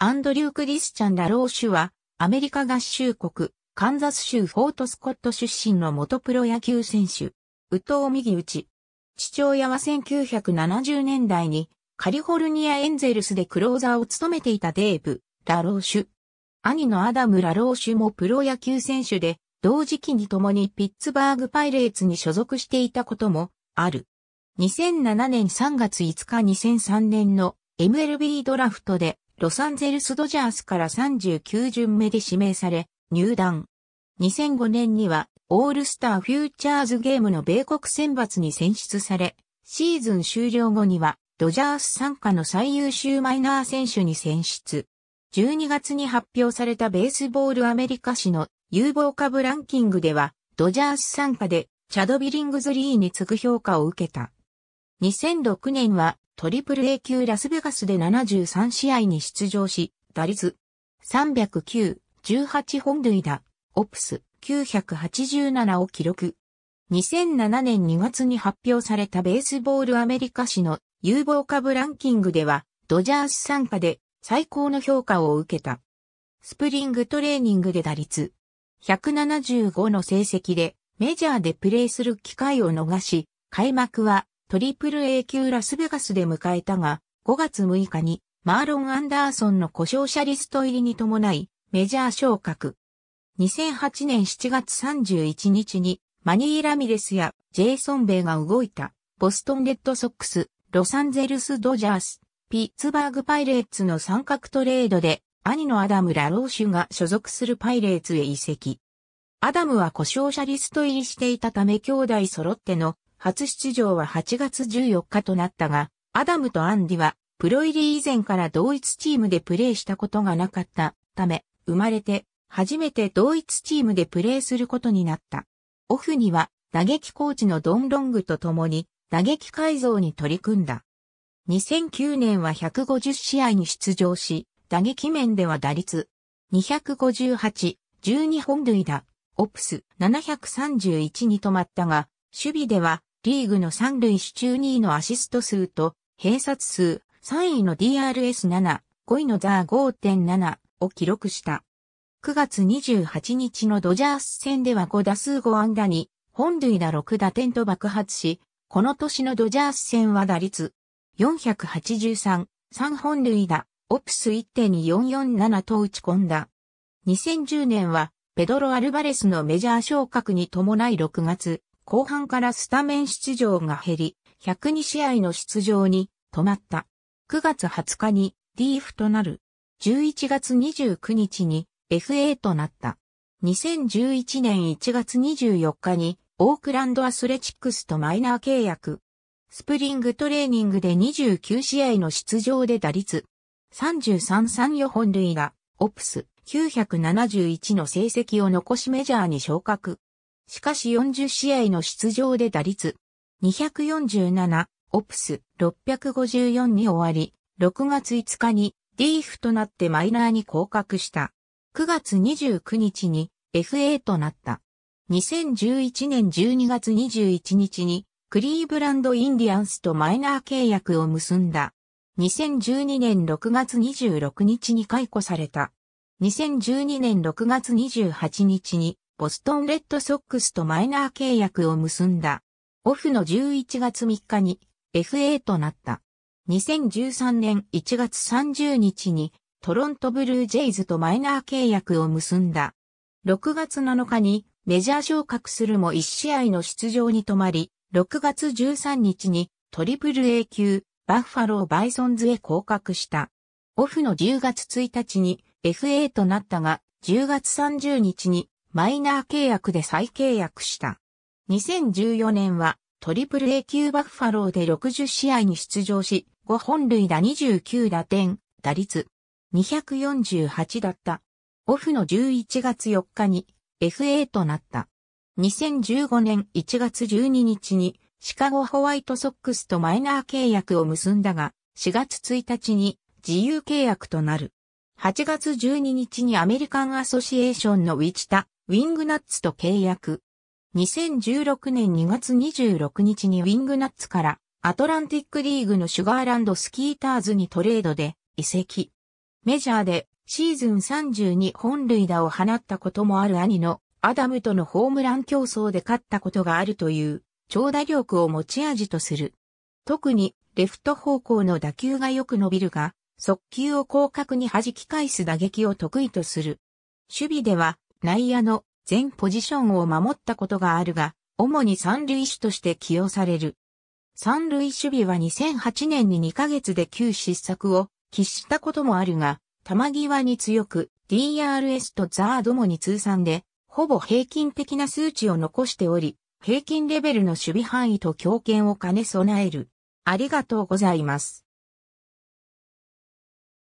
アンドリュー・クリスチャン・ラローシュは、アメリカ合衆国、カンザス州フォートスコット出身の元プロ野球選手、ウトウ・ミギウチ。父親は1970年代に、カリフォルニア・エンゼルスでクローザーを務めていたデーブ・ラローシュ。兄のアダム・ラローシュもプロ野球選手で、同時期に共にピッツバーグ・パイレーツに所属していたこともある。2007年3月5日2003年の MLB ドラフトでロサンゼルスドジャースから39巡目で指名され、入団。2005年には、オールスターフューチャーズゲームの米国選抜に選出され、シーズン終了後には、ドジャース参加の最優秀マイナー選手に選出。12月に発表されたベースボールアメリカ史の有望株ランキングでは、ドジャース参加でチャド・ビリングズリーに次ぐ評価を受けた。2006年はトリプル A 級ラスベガスで73試合に出場し、打率309、18本塁打、オプス987を記録。2007年2月に発表されたベースボールアメリカ史の有望株ランキングでは、ドジャース参加で最高の評価を受けた。スプリングトレーニングで打率175の成績でメジャーでプレーする機会を逃し、開幕はトリプル A 級ラスベガスで迎えたが、5月6日にマーロン・アンダーソンの故障者リスト入りに伴い、メジャー昇格。2008年7月31日に、マニー・ラミレスやジェイソン・ベイが動いた、ボストン・レッドソックス、ロサンゼルス・ドジャース、ピッツバーグ・パイレーツの三角トレードで、兄のアダム・ラローシュが所属するパイレーツへ移籍。アダムは故障者リスト入りしていたため兄弟揃っての初出場は8月14日となったが、アダムとアンディは、プロ入り以前から同一チームでプレーしたことがなかったため、生まれて、初めて同一チームでプレーすることになった。オフには、打撃コーチのドン・ロングと共に、打撃改造に取り組んだ。2009年は150試合に出場し、打撃面では打率258、12本塁打、オプス731に止まったが、守備ではリーグの3塁手中2位のアシスト数と、併殺数、3位の DRS7、5位のザー5.7を記録した。9月28日のドジャース戦では5打数5安打に、本塁打6打点と爆発し、この年のドジャース戦は打率483、3本塁打、オプス1.447と打ち込んだ。2010年は、ペドロ・アルバレスのメジャー昇格に伴い6月、後半からスタメン出場が減り、102試合の出場に止まった。9月20日に DF となる。11月29日に FA となった。2011年1月24日にオークランドアスレチックスとマイナー契約。スプリングトレーニングで29試合の出場で打率。3334本塁がオプス971の成績を残しメジャーに昇格。しかし40試合の出場で打率247、オプス654に終わり、6月5日に DF となってマイナーに降格した。9月29日に FA となった。2011年12月21日にクリーブランドインディアンスとマイナー契約を結んだ。2012年6月26日に解雇された。2012年6月28日にボストンレッドソックスとマイナー契約を結んだ。オフの11月3日に FA となった。2013年1月30日にトロントブルージェイズとマイナー契約を結んだ。6月7日にメジャー昇格するも1試合の出場に止まり、6月13日にトリプル A 級バッファローバイソンズへ降格した。オフの10月1日に FA となったが、10月30日にマイナー契約で再契約した。2014年はトリプル A 級バッファローで60試合に出場し、5本塁打29打点、打率248だった。オフの11月4日に FA となった。2015年1月12日にシカゴホワイトソックスとマイナー契約を結んだが、4月1日に自由契約となる。8月12日にアメリカンアソシエーションのウィチタウィングナッツと契約。2016年2月26日にウィングナッツからアトランティックリーグのシュガーランドスキーターズにトレードで移籍。メジャーでシーズン32本塁打を放ったこともある兄のアダムとのホームラン競争で勝ったことがあるという長打力を持ち味とする。特にレフト方向の打球がよく伸びるが、速球を広角に弾き返す打撃を得意とする。守備では内野の全ポジションを守ったことがあるが、主に三塁手として起用される。三塁守備は2008年に2ヶ月で旧失策を喫したこともあるが、球際に強く DRS とザードもに通算で、ほぼ平均的な数値を残しており、平均レベルの守備範囲と強肩を兼ね備える。ありがとうございます。